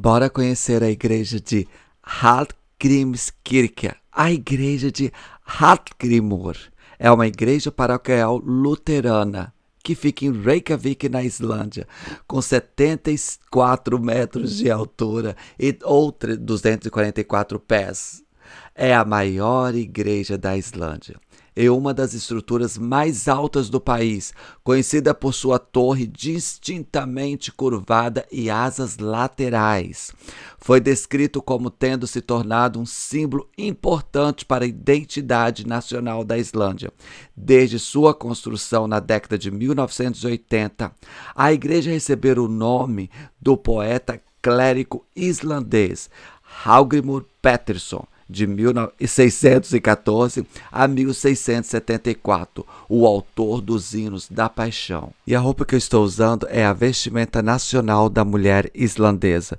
Bora conhecer a igreja de Hartkrimskirche, a igreja de Hartkrimur. É uma igreja paroquial luterana que fica em Reykjavik, na Islândia, com 74 metros de altura e 244 pés é a maior igreja da Islândia e uma das estruturas mais altas do país, conhecida por sua torre distintamente curvada e asas laterais. Foi descrito como tendo se tornado um símbolo importante para a identidade nacional da Islândia. Desde sua construção na década de 1980, a igreja recebeu o nome do poeta clérigo islandês Hallgrimur Pettersson de 1614 a 1674, o autor dos hinos da paixão. E a roupa que eu estou usando é a vestimenta nacional da mulher islandesa,